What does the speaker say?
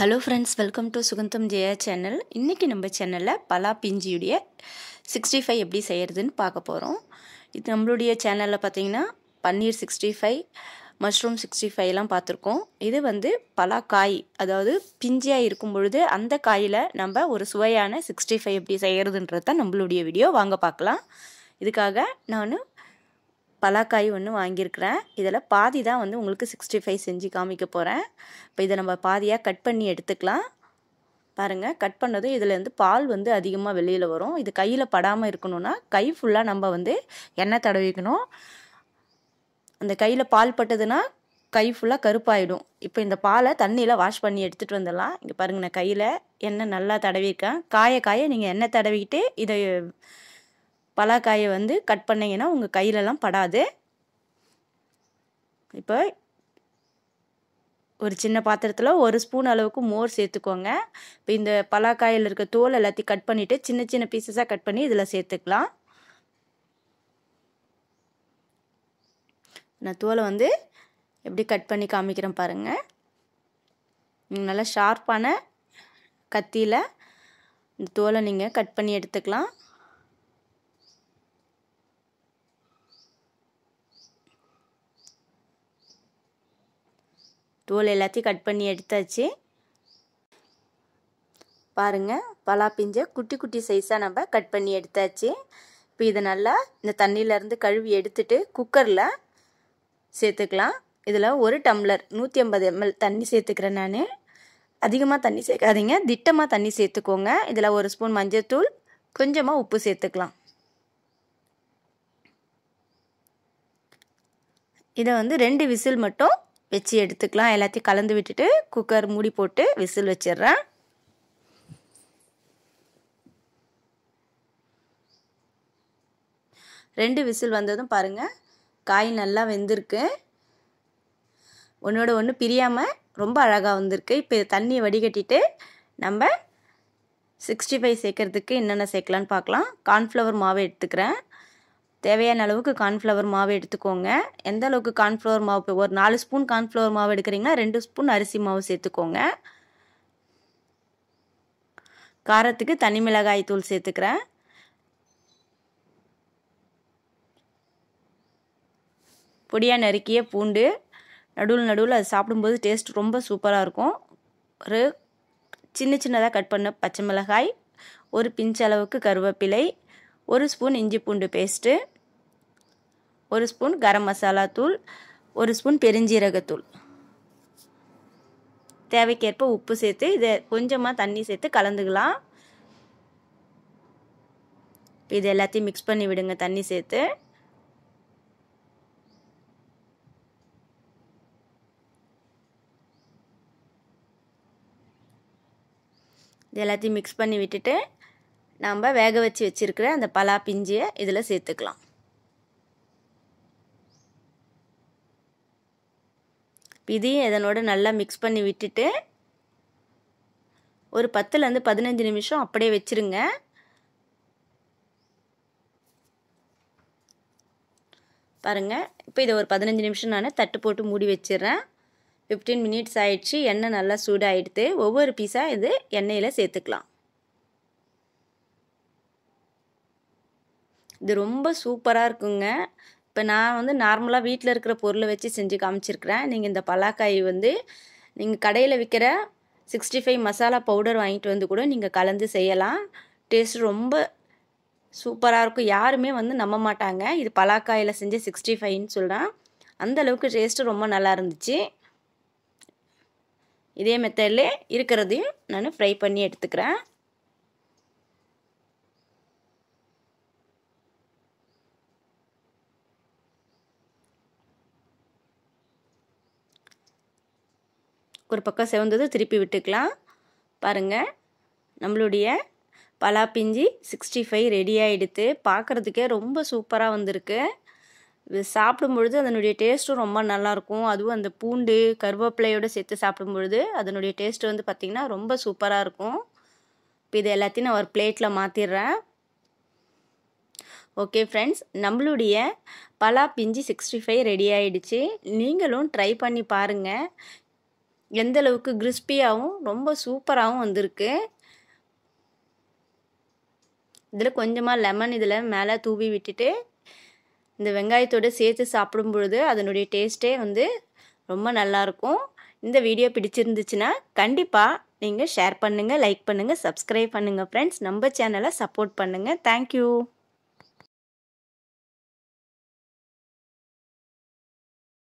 hello friends welcome to Sugantham Jaya channel இன்றைக்கி நம்ம சேனலில் பலா பிஞ்சியுடைய சிக்ஸ்டி ஃபைவ் எப்படி செய்கிறதுன்னு பார்க்க போகிறோம் இது நம்மளுடைய சேனலில் பார்த்தீங்கன்னா paneer sixty five mushroom sixty ஃபைவ்லாம் பார்த்துருக்கோம் இது வந்து பலா காய் அதாவது பிஞ்சியாக இருக்கும் பொழுது அந்த காயில் நம்ம ஒரு சுவையான சிக்ஸ்டி ஃபைவ் எப்படி செய்கிறதுன்றது தான் நம்மளுடைய வீடியோ வாங்க பார்க்கலாம் இதுக்காக நான் பலாக்காய் ஒன்று வாங்கியிருக்கிறேன் இதில் பாதி தான் வந்து உங்களுக்கு சிக்ஸ்டி ஃபைவ் செஞ்சு காமிக்க போகிறேன் இப்போ இதை நம்ம பாதியாக கட் பண்ணி எடுத்துக்கலாம் பாருங்கள் கட் பண்ணதும் இதுலேருந்து பால் வந்து அதிகமாக வெளியில் வரும் இது கையில் படாமல் இருக்கணும்னா கை ஃபுல்லாக நம்ம வந்து எண்ணெய் தடவிக்கணும் அந்த கையில் பால் பட்டதுன்னா கை ஃபுல்லாக கருப்பாயிடும் இப்போ இந்த பாலை தண்ணியில் வாஷ் பண்ணி எடுத்துகிட்டு வந்துடலாம் இங்கே பாருங்கள் நான் கையில் எண்ணெய் நல்லா தடவிருக்கேன் காய காய நீங்கள் எண்ணெய் தடவிக்கிட்டு இதை பலாக்காயை வந்து கட் பண்ணிங்கன்னா உங்கள் கையிலலாம் படாது இப்போ ஒரு சின்ன பாத்திரத்தில் ஒரு ஸ்பூன் அளவுக்கு மோர் சேர்த்துக்கோங்க இப்போ இந்த பலாக்காயில் இருக்க தோல் எல்லாத்தையும் கட் பண்ணிவிட்டு சின்ன சின்ன பீசஸாக கட் பண்ணி இதில் சேர்த்துக்கலாம் நான் தோலை வந்து எப்படி கட் பண்ணி காமிக்கிறேன் பாருங்கள் நல்லா ஷார்ப்பான கத்தியில் இந்த தோலை நீங்கள் கட் பண்ணி எடுத்துக்கலாம் தோல் எல்லாத்தையும் கட் பண்ணி எடுத்தாச்சு பாருங்கள் பலா பிஞ்சை குட்டி குட்டி சைஸாக நம்ம கட் பண்ணி எடுத்தாச்சு இப்போ இதை நல்லா இந்த தண்ணியிலேருந்து கழுவி எடுத்துட்டு குக்கரில் சேர்த்துக்கலாம் இதில் ஒரு டம்ளர் நூற்றி ஐம்பது எம்எல் தண்ணி சேர்த்துக்கிறேன் நான் அதிகமாக தண்ணி சேர்க்காதீங்க திட்டமாக தண்ணி சேர்த்துக்கோங்க இதில் ஒரு ஸ்பூன் தூள் கொஞ்சமாக உப்பு சேர்த்துக்கலாம் இதை வந்து ரெண்டு விசில் மட்டும் வச்சு எடுத்துக்கலாம் எல்லாத்தையும் கலந்து விட்டுட்டு குக்கர் மூடி போட்டு விசில் வச்சிடுறேன் ரெண்டு விசில் வந்ததும் பாருங்கள் காய் நல்லா வெந்திருக்கு ஒன்றோட ஒன்று பிரியாமல் ரொம்ப அழகாக வந்திருக்கு இப்போ தண்ணியை வடிகட்டிட்டு நம்ம சிக்ஸ்டி ஃபைவ் சேர்க்கறதுக்கு என்னென்ன சேர்க்கலான்னு பார்க்கலாம் கார்ன்ஃப்ளவர் மாவை எடுத்துக்கிறேன் தேவையான அளவுக்கு கார்ன்ஃப்ளவர் மாவு எடுத்துக்கோங்க எந்த அளவுக்கு கார்ன்ஃப்ளவர் மாவு ஒரு நாலு ஸ்பூன் கார்ன்ஃப்ளவர் மாவு எடுக்கிறீங்கன்னா ரெண்டு ஸ்பூன் அரிசி மாவு சேர்த்துக்கோங்க காரத்துக்கு தனி மிளகாய் தூள் சேர்த்துக்கிறேன் பொடியாக நறுக்கிய பூண்டு நடுவில் நடுவில் அது சாப்பிடும்போது டேஸ்ட் ரொம்ப சூப்பராக இருக்கும் ஒரு சின்ன சின்னதாக கட் பண்ண பச்சை மிளகாய் ஒரு பிஞ்ச் அளவுக்கு கருவேப்பிலை ஒரு ஸ்பூன் இஞ்சி பூண்டு பேஸ்ட்டு ஒரு ஸ்பூன் கரம் மசாலா தூள் ஒரு ஸ்பூன் பெருஞ்சீரகத்தூள் தேவைக்கேற்ப உப்பு சேர்த்து இதை கொஞ்சமாக தண்ணி சேர்த்து கலந்துக்கலாம் இது எல்லாத்தையும் மிக்ஸ் பண்ணி விடுங்க தண்ணி சேர்த்து இது எல்லாத்தையும் மிக்ஸ் பண்ணி விட்டுட்டு நம்ம வேக வச்சு வச்சுருக்கிற அந்த பலா பிஞ்சியை இதில் சேர்த்துக்கலாம் இதையும் இதனோட நல்லா மிக்ஸ் பண்ணி விட்டுட்டு ஒரு பத்துலேருந்து பதினஞ்சு நிமிஷம் அப்படியே வச்சுருங்க பாருங்கள் இப்போ இதை ஒரு பதினஞ்சு நிமிஷம் நான் தட்டு போட்டு மூடி வச்சிடுறேன் ஃபிஃப்டீன் மினிட்ஸ் ஆயிடுச்சு எண்ணெய் நல்லா சூடாகிடுது ஒவ்வொரு பீஸாக இது எண்ணெயில் சேர்த்துக்கலாம் இது ரொம்ப சூப்பராக இருக்குங்க இப்போ நான் வந்து நார்மலாக வீட்டில் இருக்கிற பொருளை வச்சு செஞ்சு காமிச்சிருக்கிறேன் நீங்கள் இந்த பலாக்காய் வந்து நீங்கள் கடையில் விற்கிற சிக்ஸ்டி ஃபைவ் மசாலா பவுடர் வாங்கிட்டு வந்து கூட நீங்கள் கலந்து செய்யலாம் டேஸ்ட் ரொம்ப சூப்பராக இருக்கும் யாருமே வந்து நம்ப மாட்டாங்க இது பலாக்காயில் செஞ்சு சிக்ஸ்டி ஃபைவ்னு சொல்கிறேன் அந்தளவுக்கு டேஸ்ட்டு ரொம்ப நல்லா இருந்துச்சு இதே மெத்தட்லே இருக்கிறதையும் நான் ஃப்ரை பண்ணி எடுத்துக்கிறேன் ஒரு பக்கம் செவந்தது திருப்பி விட்டுக்கலாம் பாருங்கள் நம்மளுடைய பலா பிஞ்சி சிக்ஸ்டி ஃபைவ் ரெடி ஆகிடுத்து பார்க்குறதுக்கே ரொம்ப சூப்பராக வந்திருக்கு இது சாப்பிடும் பொழுது அதனுடைய டேஸ்ட்டும் ரொம்ப நல்லாயிருக்கும் அதுவும் அந்த பூண்டு கருவேப்பிலையோடு சேர்த்து சாப்பிடும் பொழுது அதனுடைய டேஸ்ட் வந்து பார்த்திங்கன்னா ரொம்ப சூப்பராக இருக்கும் இப்போ இது எல்லாத்தையும் நான் ஒரு பிளேட்டில் மாற்றிடுறேன் ஓகே ஃப்ரெண்ட்ஸ் நம்மளுடைய பலா பிஞ்சி சிக்ஸ்டி ஃபைவ் ரெடி ஆகிடுச்சு நீங்களும் ட்ரை பண்ணி பாருங்கள் எந்த அளவுக்கு கிறிஸ்பியாகவும் ரொம்ப சூப்பராகவும் வந்திருக்கு இதில் கொஞ்சமாக லெமன் இதில் மேலே தூவி விட்டுட்டு இந்த வெங்காயத்தோடு சேர்த்து சாப்பிடும் பொழுது அதனுடைய டேஸ்ட்டே வந்து ரொம்ப நல்லாயிருக்கும் இந்த வீடியோ பிடிச்சிருந்துச்சுன்னா கண்டிப்பாக நீங்கள் ஷேர் பண்ணுங்கள் லைக் பண்ணுங்கள் சப்ஸ்கிரைப் பண்ணுங்கள் ஃப்ரெண்ட்ஸ் நம்ம சேனலை சப்போர்ட் பண்ணுங்கள் தேங்க்யூ